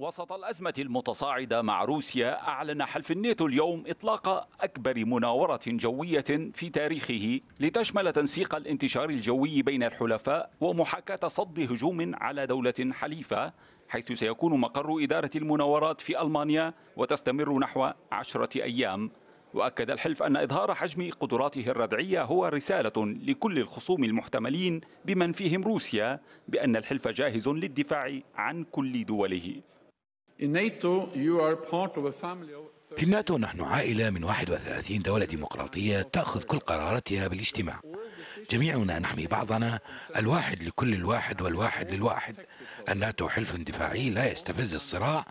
وسط الأزمة المتصاعدة مع روسيا أعلن حلف الناتو اليوم إطلاق أكبر مناورة جوية في تاريخه لتشمل تنسيق الانتشار الجوي بين الحلفاء ومحاكاة صد هجوم على دولة حليفة حيث سيكون مقر إدارة المناورات في ألمانيا وتستمر نحو عشرة أيام وأكد الحلف أن إظهار حجم قدراته الردعية هو رسالة لكل الخصوم المحتملين بمن فيهم روسيا بأن الحلف جاهز للدفاع عن كل دوله في الناتو نحن عائلة من 31 دولة ديمقراطية تأخذ كل قراراتها بالاجتماع جميعنا نحمي بعضنا الواحد لكل الواحد والواحد للواحد الناتو حلف دفاعي لا يستفز الصراع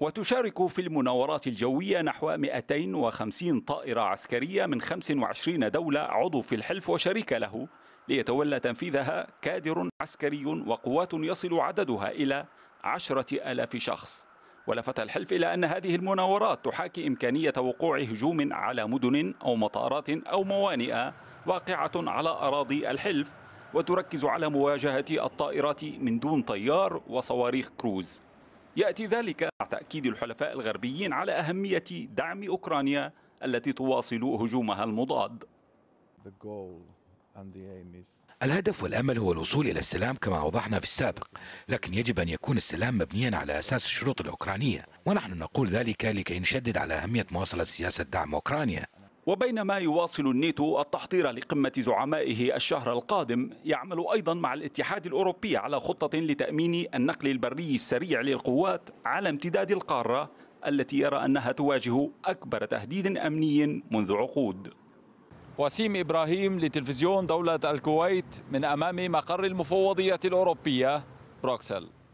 وتشارك في المناورات الجوية نحو 250 طائرة عسكرية من 25 دولة عضو في الحلف وشريك له ليتولى تنفيذها كادر عسكري وقوات يصل عددها إلى عشرة ألاف شخص ولا الحلف إلى أن هذه المناورات تحاكي إمكانية وقوع هجوم على مدن أو مطارات أو موانئ واقعة على أراضي الحلف وتركز على مواجهة الطائرات من دون طيار وصواريخ كروز يأتي ذلك مع تأكيد الحلفاء الغربيين على أهمية دعم أوكرانيا التي تواصل هجومها المضاد الهدف والأمل هو الوصول إلى السلام كما أوضحنا في السابق لكن يجب أن يكون السلام مبنيا على أساس الشروط الأوكرانية ونحن نقول ذلك لكي نشدد على أهمية مواصلة سياسة دعم أوكرانيا وبينما يواصل النيتو التحضير لقمة زعمائه الشهر القادم يعمل أيضا مع الاتحاد الأوروبي على خطة لتأمين النقل البري السريع للقوات على امتداد القارة التي يرى أنها تواجه أكبر تهديد أمني منذ عقود وسيم إبراهيم لتلفزيون دولة الكويت من أمام مقر المفوضية الأوروبية بروكسل